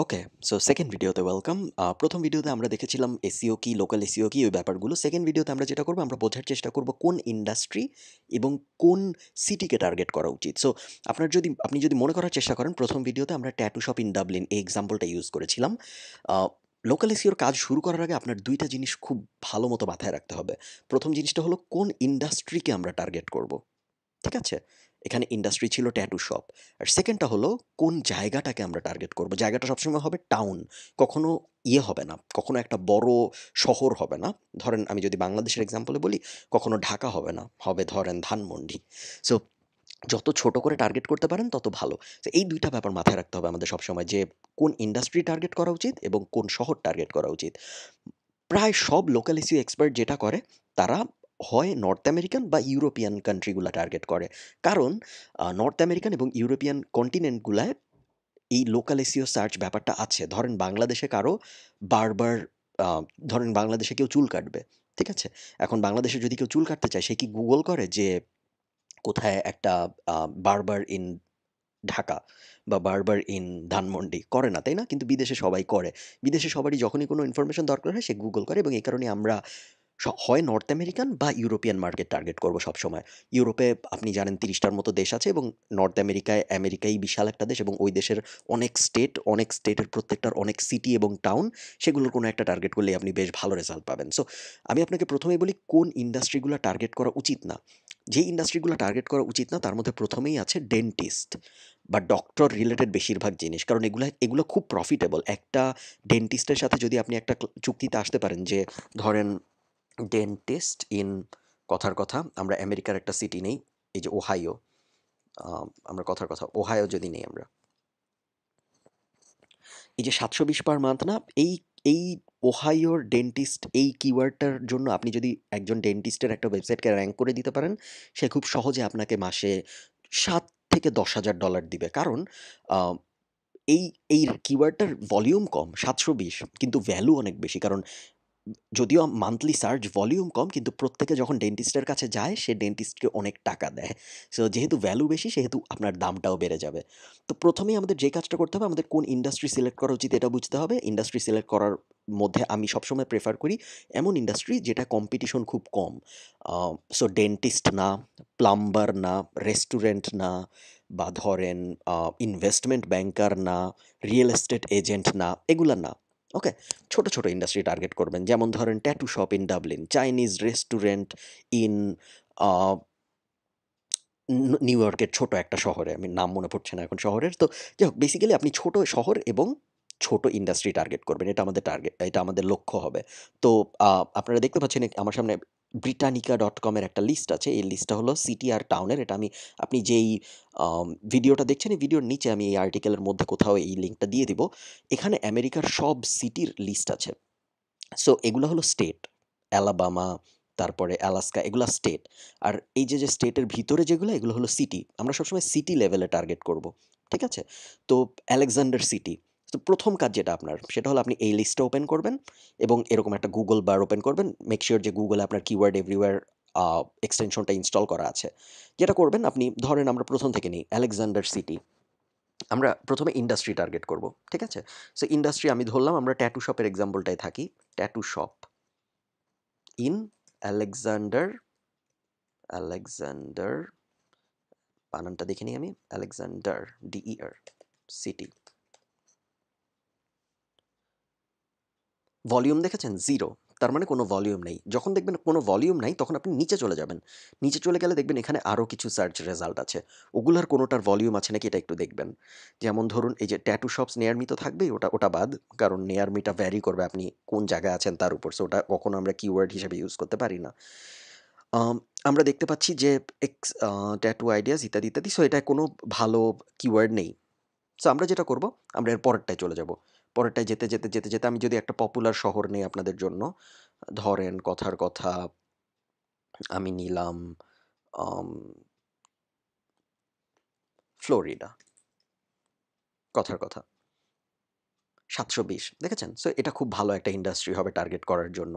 ওকে so second ভিডিওতে welcome প্রথম ভিডিওতে আমরা দেখেছিলাম এসিও e কি লোকাল এসিও e কি ওই ব্যাপারগুলো সেকেন্ড ভিডিওতে আমরা যেটা করবো আমরা বোঝার চেষ্টা করবো কোন ইন্ডাস্ট্রি এবং কোন সিটিকে টার্গেট করা উচিত সো আপনার যদি আপনি যদি মনে করার চেষ্টা করেন প্রথম ভিডিওতে আমরা ট্যাটু শপ ইন ডাবলিন এই এক্সাম্পলটা ইউজ করেছিলাম লোকাল এসিওর e কাজ শুরু করার আগে আপনার দুইটা জিনিস খুব ভালো মতো মাথায় রাখতে হবে প্রথম জিনিসটা হলো কোন ইন্ডাস্ট্রিকে আমরা টার্গেট করব ঠিক আছে এখানে ইন্ডাস্ট্রি ছিল ট্যাটু শপ আর সেকেন্ডটা হলো কোন জায়গাটাকে আমরা টার্গেট করব জায়গাটা সবসময় হবে টাউন কখনো ইয়ে হবে না কখনো একটা বড় শহর হবে না ধরেন আমি যদি বাংলাদেশের এক্সাম্পলে বলি কখনো ঢাকা হবে না হবে ধরেন ধানমন্ডি সো যত ছোট করে টার্গেট করতে পারেন তত ভালো তো এই দুইটা ব্যাপার মাথায় রাখতে হবে আমাদের সবসময় যে কোন ইন্ডাস্ট্রি টার্গেট করা উচিত এবং কোন শহর টার্গেট করা উচিত প্রায় সব লোকাল এসিও এক্সপার্ট যেটা করে তারা হয় নর্থ আমেরিকান বা ইউরোপিয়ান কান্ট্রিগুলো টার্গেট করে কারণ নর্থ আমেরিকান এবং ইউরোপিয়ান কন্টিনেন্টগুলায় এই লোকাল এসিও সার্চ ব্যাপারটা আছে ধরেন বাংলাদেশে কারো বারবার ধরেন বাংলাদেশে কেউ চুল কাটবে ঠিক আছে এখন বাংলাদেশে যদি কেউ চুল কাটতে চায় সে কি গুগল করে যে কোথায় একটা বারবার ইন ঢাকা বা বারবার ইন ধানমন্ডি করে না তাই না কিন্তু বিদেশে সবাই করে বিদেশে সবারই যখনই কোনো ইনফরমেশন দরকার হয় সে গুগল করে এবং এই কারণে আমরা হয় নর্থ আমেরিকান বা ইউরোপিয়ান মার্কেট টার্গেট করব সবসময় ইউরোপে আপনি জানেন তিরিশটার মতো দেশ আছে এবং নর্থ আমেরিকায় আমেরিকাই বিশাল একটা দেশ এবং ওই দেশের অনেক স্টেট অনেক স্টেটের প্রত্যেকটার অনেক সিটি এবং টাউন সেগুলোর কোনো একটা টার্গেট করলে আপনি বেশ ভালো রেজাল্ট পাবেন সো আমি আপনাকে প্রথমেই বলি কোন ইন্ডাস্ট্রিগুলো টার্গেট করা উচিত না যে ইন্ডাস্ট্রিগুলো টার্গেট করা উচিত না তার মধ্যে প্রথমেই আছে ডেন্টিস্ট বা ডক্টর রিলেটেড বেশিরভাগ জিনিস কারণ এগুলো এগুলো খুব প্রফিটেবল একটা ডেন্টিস্টের সাথে যদি আপনি একটা চুক্তিতে আসতে পারেন যে ধরেন ডেন্টিস্ট ইন কথার কথা আমরা আমেরিকার একটা সিটি নেই এই যে ওহাইও আমরা কথার কথা ওহাইও যদি নেই আমরা এই যে সাতশো বিশ পার মান্থ না এই এই ওহাইওর ডেন্টিস্ট এই কিওয়ার্ডটার জন্য আপনি যদি একজন ডেন্টিস্টের একটা ওয়েবসাইটকে র্যাঙ্ক করে দিতে পারেন সে খুব সহজে আপনাকে মাসে সাত থেকে দশ হাজার ডলার দিবে কারণ এই এই কিওয়ার্ডটার ভলিউম কম সাতশো বিশ কিন্তু ভ্যালু অনেক বেশি কারণ যদিও মান্থলি সার্জ ভলিউম কম কিন্তু প্রত্যেকে যখন ডেন্টিস্টের কাছে যায় সে ডেন্টিস্টকে অনেক টাকা দেয় সো যেহেতু ভ্যালু বেশি সেহেতু আপনার দামটাও বেড়ে যাবে তো প্রথমেই আমাদের যে কাজটা করতে হবে আমাদের কোন ইন্ডাস্ট্রি সিলেক্ট করা উচিত এটা বুঝতে হবে ইন্ডাস্ট্রি সিলেক্ট করার মধ্যে আমি সবসময় প্রেফার করি এমন ইন্ডাস্ট্রি যেটা কম্পিটিশন খুব কম সো ডেন্টিস্ট না প্লাম্বার না রেস্টুরেন্ট না বা ধরেন ইনভেস্টমেন্ট ব্যাংকার না রিয়েল এস্টেট এজেন্ট না এগুলা না ওকে ছোট ছোট ইন্ডাস্ট্রি টার্গেট করবেন যেমন ধরেন tattoo shop in Dublin Chinese restaurant in New ইয়র্কের ছোট একটা শহরে আমি নাম মনে পড়ছে না এখন শহরের তো যাই হোক বেসিক্যালি আপনি ছোট শহর এবং ছোট ইন্ডাস্ট্রি টার্গেট করবেন এটা আমাদের টার্গেট এটা আমাদের লক্ষ্য হবে তো আপনারা দেখতে পাচ্ছেন আমার সামনে ব্রিটানিকা ডট কমের একটা লিস্ট আছে এই লিস্টটা হলো সিটি আর টাউনের এটা আমি আপনি যেই ভিডিওটা দেখছেন এই ভিডিওর নিচে আমি এই আর্টিকেলের মধ্যে কোথাও এই লিঙ্কটা দিয়ে দিব এখানে আমেরিকার সব সিটির লিস্ট আছে সো এগুলো হলো স্টেট অ্যালাবামা তারপরে অ্যালাস্কা এগুলো স্টেট আর এই যে যে স্টেটের ভিতরে যেগুলো এগুলো হলো সিটি আমরা সবসময় সিটি লেভেলে টার্গেট করব ঠিক আছে তো অ্যালেকজান্ডার সিটি তো প্রথম কাজ যেটা আপনার সেটা হলো আপনি এই লিস্টটা ওপেন করবেন এবং এরকম একটা গুগল বার ওপেন করবেন মেক শিওর যে গুগলে আপনার কিওয়ার্ড এভরিওয়ার এক্সটেনশনটা ইনস্টল করা আছে যেটা করবেন আপনি ধরেন আমরা প্রথম থেকে নিই আলেকজান্ডার সিটি আমরা প্রথমে ইন্ডাস্ট্রি টার্গেট করব ঠিক আছে সো ইন্ডাস্ট্রি আমি ধরলাম আমরা ট্যাটু শপের এক্সাম্পলটায় থাকি tattoo shop in Alexander Alexander বানানটা দেখে নিই আমি আলেকজান্ডার ডিইআর সিটি ভলিউম দেখেছেন জিরো তার মানে কোনো ভলিউম নেই যখন দেখবেন কোনো ভলিউম নাই তখন আপনি নিচে চলে যাবেন নিচে চলে গেলে দেখবেন এখানে আরও কিছু সার্চ রেজাল্ট আছে ওগুলোর কোনোটার ভলিউম আছে নাকি এটা একটু দেখবেন যেমন ধরুন এই যে ট্যাটু শপস নেয়ারমি তো থাকবেই ওটা ওটা বাদ কারণ নেয়ারমিটা ভ্যারি করবে আপনি কোন জায়গায় আছেন তার উপর সো ওটা কখনও আমরা কিওয়ার্ড হিসেবে ইউজ করতে পারি না আমরা দেখতে পাচ্ছি যে এক্স ট্যাটু আইডিয়াস ইত্যাদি ইত্যাদি সো এটা কোনো ভালো কিওয়ার্ড নেই সো আমরা যেটা করব আমরা এর পরেরটায় চলে যাব পরেরটায় যেতে যেতে যেতে যেতে আমি যদি একটা পপুলার শহর নিই আপনাদের জন্য ধরেন কথার কথা আমি নিলাম ফ্লোরিডা কথার কথা সাতশো বিশ দেখেছেন সো এটা খুব ভালো একটা ইন্ডাস্ট্রি হবে টার্গেট করার জন্য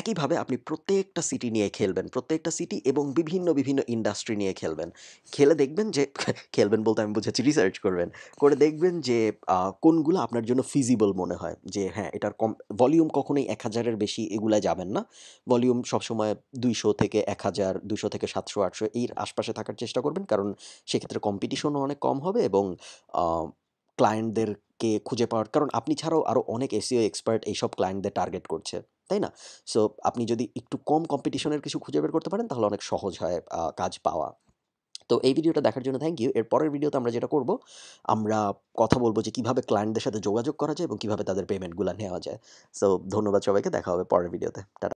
একইভাবে আপনি প্রত্যেকটা সিটি নিয়ে খেলবেন প্রত্যেকটা সিটি এবং বিভিন্ন বিভিন্ন ইন্ডাস্ট্রি নিয়ে খেলবেন খেলে দেখবেন যে খেলবেন বলতে আমি বুঝেছি রিসার্চ করবেন করে দেখবেন যে কোনগুলো আপনার জন্য ফিজিবল মনে হয় যে হ্যাঁ এটার কম ভলিউম কখনোই এক হাজারের বেশি এগুলা যাবেন না ভলিউম সবসময় দুইশো থেকে এক হাজার দুশো থেকে সাতশো আটশো এর আশপাশে থাকার চেষ্টা করবেন কারণ সেক্ষেত্রে কম্পিটিশনও অনেক কম হবে এবং ক্লায়েন্টদের কে খুঁজে পাওয়ার কারণ আপনি ছাড়াও আরও অনেক এসিও এক্সপার্ট e এইসব ক্লায়েন্টদের টার্গেট করছে তাই না সো আপনি যদি একটু কম কম্পিটিশনের কিছু খুঁজে বের করতে পারেন তাহলে অনেক সহজ হয় কাজ পাওয়া তো এই ভিডিওটা দেখার জন্য থ্যাংক ইউ এর পরের ভিডিওতে আমরা যেটা করব আমরা কথা বলবো যে কীভাবে ক্লায়েন্টদের সাথে যোগাযোগ করা যায় এবং কীভাবে তাদের পেমেন্টগুলো নেওয়া যায় সো ধন্যবাদ সবাইকে দেখা হবে পরের ভিডিওতে টাটা